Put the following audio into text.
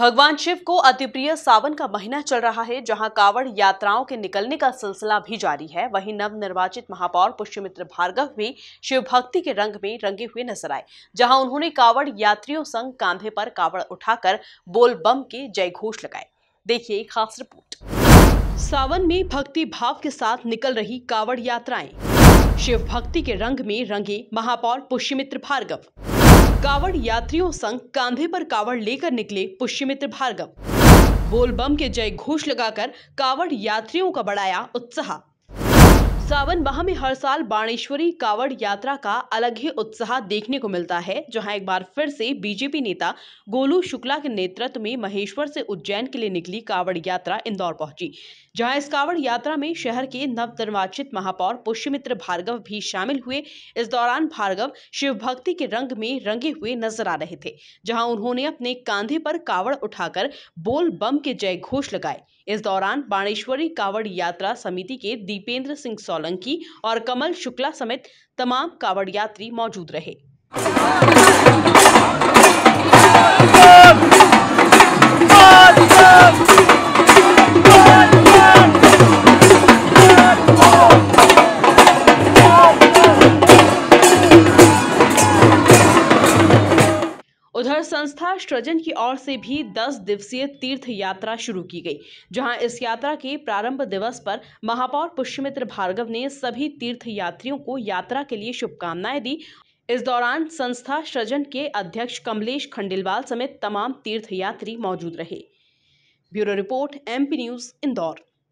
भगवान शिव को अति प्रिय सावन का महीना चल रहा है जहां कावड़ यात्राओं के निकलने का सिलसिला भी जारी है वहीं निर्वाचित महापौर पुष्यमित्र भार्गव भी शिव भक्ति के रंग में रंगे हुए नजर आए जहां उन्होंने कावड़ यात्रियों संग कांधे पर कावड़ उठाकर बोल बम के जय घोष लगाए देखिए खास रिपोर्ट सावन में भक्ति भाव के साथ निकल रही कावड़ यात्राएं शिव भक्ति के रंग में रंगे महापौर पुष्यमित्र भार्गव कावड़ यात्रियों संघ कांधे पर कावड़ लेकर निकले पुष्यमित्र भार्गव बोलबम के जय घोष लगाकर कावड़ यात्रियों का बढ़ाया उत्साह सावन माह में हर साल बाणेश्वरी कावड़ यात्रा का अलग ही उत्साह देखने को मिलता है जहां एक बार फिर से बीजेपी नेता गोलू शुक्ला के नेतृत्व में महेश्वर से उज्जैन के लिए निकली कावड़ यात्रा इंदौर पहुंची जहां इस कावड़ यात्रा में शहर के नवनिर्वाचित महापौर पुष्यमित्र भार्गव भी शामिल हुए इस दौरान भार्गव शिव भक्ति के रंग में रंगे हुए नजर आ रहे थे जहाँ उन्होंने अपने कांधे पर कावड़ उठाकर बोल बम के जय घोष लगाए इस दौरान बाणेश्वरी कावड़ यात्रा समिति के दीपेंद्र सिंह सोलंकी और कमल शुक्ला समेत तमाम कावड़ यात्री मौजूद रहे उधर संस्था सृजन की ओर से भी 10 दिवसीय तीर्थ यात्रा शुरू की गई जहां इस यात्रा के प्रारंभ दिवस पर महापौर पुष्यमित्र भार्गव ने सभी तीर्थ यात्रियों को यात्रा के लिए शुभकामनाएं दी इस दौरान संस्था सृजन के अध्यक्ष कमलेश खंडेलवाल समेत तमाम तीर्थ यात्री मौजूद रहे bureau report MP news Indore